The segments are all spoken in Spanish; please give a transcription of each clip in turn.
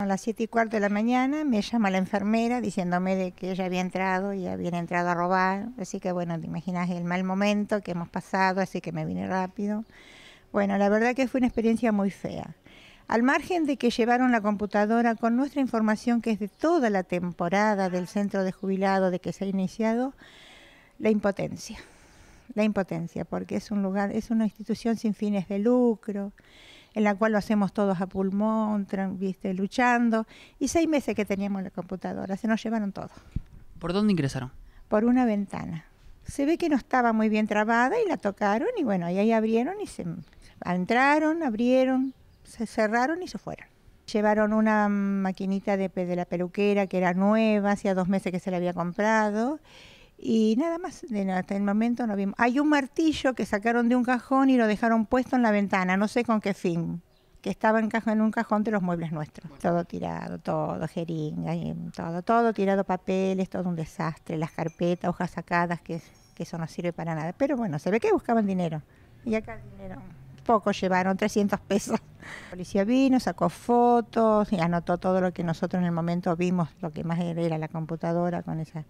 A las 7 y cuarto de la mañana me llama la enfermera diciéndome de que ella había entrado y había entrado a robar. Así que bueno, te imaginas el mal momento que hemos pasado, así que me vine rápido. Bueno, la verdad que fue una experiencia muy fea. Al margen de que llevaron la computadora con nuestra información que es de toda la temporada del centro de jubilado de que se ha iniciado, la impotencia. La impotencia, porque es un lugar, es una institución sin fines de lucro en la cual lo hacemos todos a pulmón, ¿viste? luchando, y seis meses que teníamos la computadora, se nos llevaron todo. ¿Por dónde ingresaron? Por una ventana. Se ve que no estaba muy bien trabada y la tocaron y bueno, y ahí abrieron y se entraron, abrieron, se cerraron y se fueron. Llevaron una maquinita de, de la peluquera que era nueva, hacía dos meses que se la había comprado y nada más, hasta el momento no vimos. Hay un martillo que sacaron de un cajón y lo dejaron puesto en la ventana, no sé con qué fin, que estaba en, en un cajón de los muebles nuestros. Todo tirado, todo, jeringa, todo, todo tirado, papeles, todo un desastre, las carpetas, hojas sacadas, que, eso no sirve para nada. Pero bueno, se ve que buscaban dinero. Y acá el dinero poco llevaron, 300 pesos. La policía vino, sacó fotos y anotó todo lo que nosotros en el momento vimos, lo que más era la computadora con esa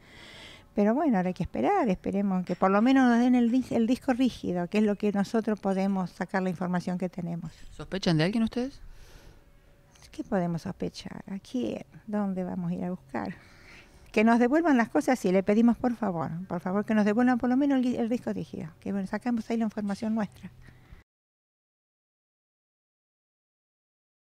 pero bueno, ahora hay que esperar, esperemos que por lo menos nos den el, disco rígido, que es lo que nosotros podemos sacar la información que tenemos. ¿Sospechan de alguien ustedes? ¿Qué podemos sospechar? ¿A quién? ¿Dónde vamos a ir a buscar? Que nos devuelvan las cosas, sí, le pedimos por favor, por favor que nos devuelvan por lo menos el, disco rígido, que bueno, sacamos ahí la información nuestra.